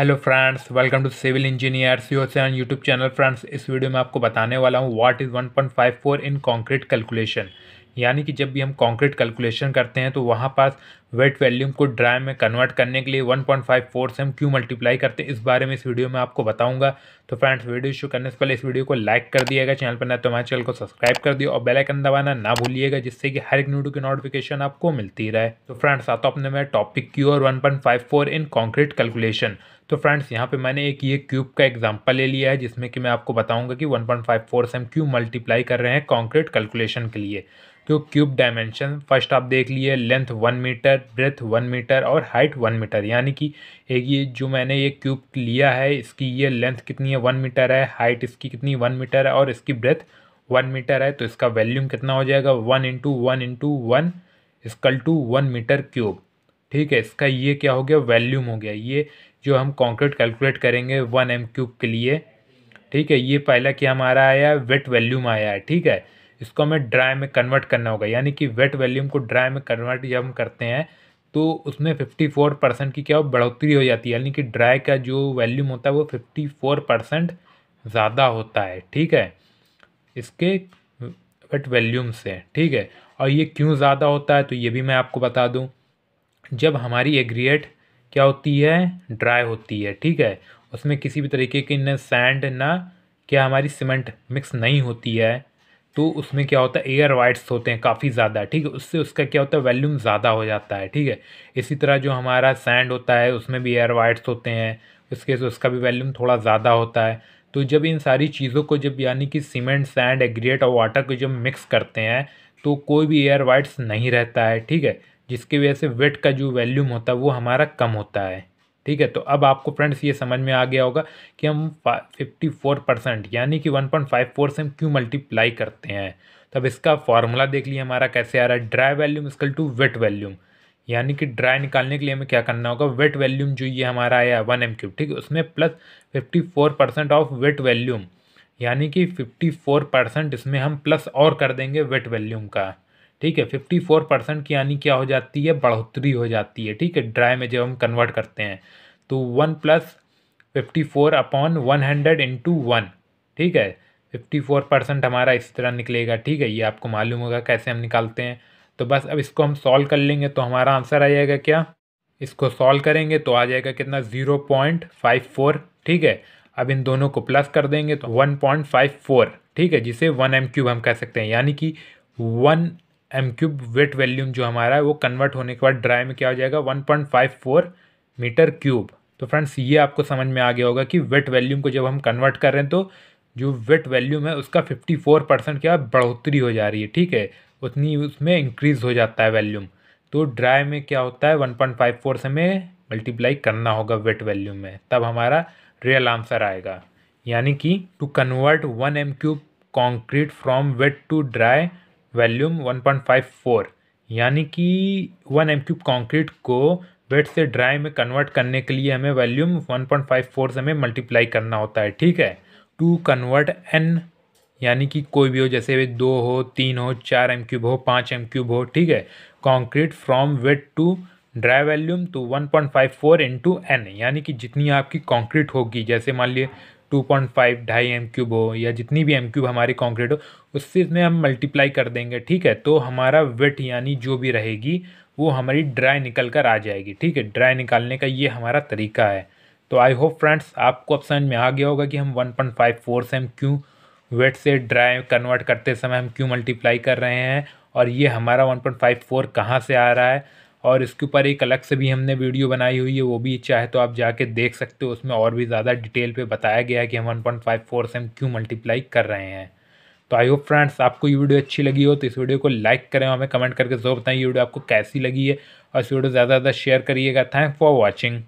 hello friends welcome to civil engineer C O seven YouTube channel friends इस video में आपको बताने वाला हूँ what is 1.54 in concrete calculation यानी कि जब भी हम कॉन्क्रीट कैलकुलेशन करते हैं तो वहाँ पास वेट वैल्यूम को ड्राई में कन्वर्ट करने के लिए 1.54 से हम क्यों मल्टीप्लाई करते हैं इस बारे में इस वीडियो में आपको बताऊँगा तो फ्रेंड्स वीडियो शुरू करने से पहले इस वीडियो को लाइक कर दिएगा चैनल पर ना तो हमारे चैनल को सब्सक्राइब कर दिया और बेलाइकन दबाना ना भूलिएगा जिससे कि हर एक वीडियो की नोटिफिकेशन आपको मिलती रहे तो फ्रेंड्स आता अपने मेरे टॉपिक क्यू और वन इन कॉन्क्रीट कैलकुलेशन तो फ्रेंड्स यहाँ पे मैंने एक ये क्यूब का एग्जांपल ले लिया है जिसमें कि मैं आपको बताऊंगा कि 1.54 फोर सेम क्यूब मल्टीप्लाई कर रहे हैं कॉन्क्रीट कैलकुलेशन के लिए तो क्यूब डायमेंशन फर्स्ट आप देख लिए length one metre breadth one metre और हाइट वन मीटर यानी कि एक ये जो मैंने ये क्यूब लिया है इसकी ये लेंथ कितनी है वन मीटर है हाइट इसकी कितनी वन मीटर है और इसकी ब्रेथ वन मीटर है तो इसका वैल्यूम कितना हो जाएगा one into one into one is equal to one metre cube ठीक है इसका ये क्या हो गया वैल्यूम हो गया ये जो हम कॉन्क्रीट कैलकुलेट करेंगे वन एम क्यूब के लिए ठीक है ये पहला क्या हमारा आया है वेट वैल्यूम आया है ठीक है इसको हमें ड्राई में कन्वर्ट करना होगा यानी कि वेट वैल्यूम को ड्राई में कन्वर्ट जब हम करते हैं तो उसमें फिफ्टी फोर परसेंट की क्या हो बढ़ोतरी हो जाती है यानी कि ड्राई का जो वैल्यूम होता है वो फिफ्टी फोर परसेंट ज़्यादा होता है ठीक है इसके वेट वैल्यूम से ठीक है और ये क्यों ज़्यादा होता है तो ये भी मैं आपको बता दूँ जब हमारी एग्रीएट क्या होती है ड्राई होती है ठीक है उसमें किसी भी तरीके की न सैंड ना क्या हमारी सीमेंट मिक्स नहीं होती है तो उसमें क्या होता है एयर वाइट्स होते हैं काफ़ी ज़्यादा ठीक है उससे उसका क्या होता है वॉल्यूम ज़्यादा हो जाता है ठीक है इसी तरह जो हमारा सैंड होता है उसमें भी एयर वाइट्स होते हैं उसके से उसका भी वॉल्यूम थोड़ा ज़्यादा होता है तो जब इन सारी चीज़ों को जब यानी कि सीमेंट सैंड एग्रेट और वाटर को जब मिक्स करते हैं तो कोई भी एयर वाइट्स नहीं रहता है ठीक है जिसकी वजह से वेट का जो वैल्यूम होता है वो हमारा कम होता है ठीक है तो अब आपको फ्रेंड्स ये समझ में आ गया होगा कि हम फिफ्टी फोर परसेंट यानी कि वन पॉइंट फाइव फोर से हम क्यों मल्टीप्लाई करते हैं तब इसका फॉर्मूला देख लिए हमारा कैसे आ रहा है dry volume is equal to wet volume यानी कि ड्राई निकालने के लिए हमें क्या करना होगा वेट वैल्यूम जो ये हमारा आया वन एम क्यूब ठीक है उसमें plus fifty four percent of wet volume यानी कि फिफ्टी फोर परसेंट इसमें हम प्लस और कर देंगे वेट वैल्यूम का ठीक है फिफ्टी फोर परसेंट की यानी क्या हो जाती है बढ़ोतरी हो जाती है ठीक है ड्राई में जब हम कन्वर्ट करते हैं तो one plus fifty four upon one hundred into one ठीक है फिफ्टी फोर परसेंट हमारा इस तरह निकलेगा ठीक है ये आपको मालूम होगा कैसे हम निकालते हैं तो बस अब इसको हम सॉल्व कर लेंगे तो हमारा आंसर आ जाएगा क्या इसको सॉल्व करेंगे तो आ जाएगा कितना ज़ीरो पॉइंट फाइव फोर ठीक है अब इन दोनों को प्लस कर देंगे तो वन पॉइंट फाइव फोर ठीक है जिसे वन एम क्यूब हम कह सकते हैं यानी कि one M cube wet volume जो हमारा है वो कन्वर्ट होने के बाद ड्राई में क्या हो जाएगा one point five four metre cube तो फ्रेंड्स ये आपको समझ में आ गया होगा कि वेट वैल्यूम को जब हम कन्वर्ट कर रहे हैं तो जो वेट वैल्यूम है उसका फिफ्टी फोर परसेंट क्या बढ़ोतरी हो जा रही है ठीक है उतनी उसमें इंक्रीज़ हो जाता है वैल्यूम तो ड्राई में क्या होता है वन पॉइंट फाइव फोर से हमें मल्टीप्लाई करना होगा वेट वैल्यूम में तब हमारा रियल आंसर आएगा यानी कि to convert one M cube concrete from wet to dry volume 1.54 यानी कि वन एम क्यूब कॉन्क्रीट को वेट से ड्राई में कन्वर्ट करने के लिए हमें वैल्यूम 1.54 से हमें मल्टीप्लाई करना होता है ठीक है टू कन्वर्ट एन यानी कि कोई भी हो जैसे दो हो तीन हो चार एम क्यूब हो पाँच एम क्यूब हो ठीक है concrete from wet to dry volume to तो 1.54 point five four into N यानी कि जितनी आपकी कॉन्क्रीट होगी जैसे मान लिए टू पॉइंट फाइव ढाई एम क्यूब हो या जितनी भी एम क्यूब हमारी कॉन्क्रीट हो उससे इसमें हम मल्टीप्लाई कर देंगे ठीक है तो हमारा वेट यानी जो भी रहेगी वो हमारी ड्राई निकल कर आ जाएगी ठीक है ड्राई निकालने का ये हमारा तरीका है तो आई होप फ्रेंड्स आपको अब समझ में आ गया होगा कि हम वन पॉइंट फाइव फोर से हम क्यों वेट से ड्राई कन्वर्ट करते समय हम क्यों मल्टीप्लाई कर रहे हैं और ये हमारा वन पॉइंट फाइव फोर कहाँ से आ रहा है और इसके ऊपर एक अलग से भी हमने वीडियो बनाई हुई है वो भी चाहे तो आप जाके देख सकते हो उसमें और भी ज़्यादा डिटेल पे बताया गया है कि हम 1.54 से हम क्यों मल्टीप्लाई कर रहे हैं तो आई होप फ्रेंड्स आपको ये वीडियो अच्छी लगी हो तो इस वीडियो को लाइक करें हमें कमेंट करके जरूर बताएं ये वीडियो आपको कैसी लगी है और इस वीडियो ज़्यादा से ज़्यादा शेयर करिएगा थैंक फॉर वॉचिंग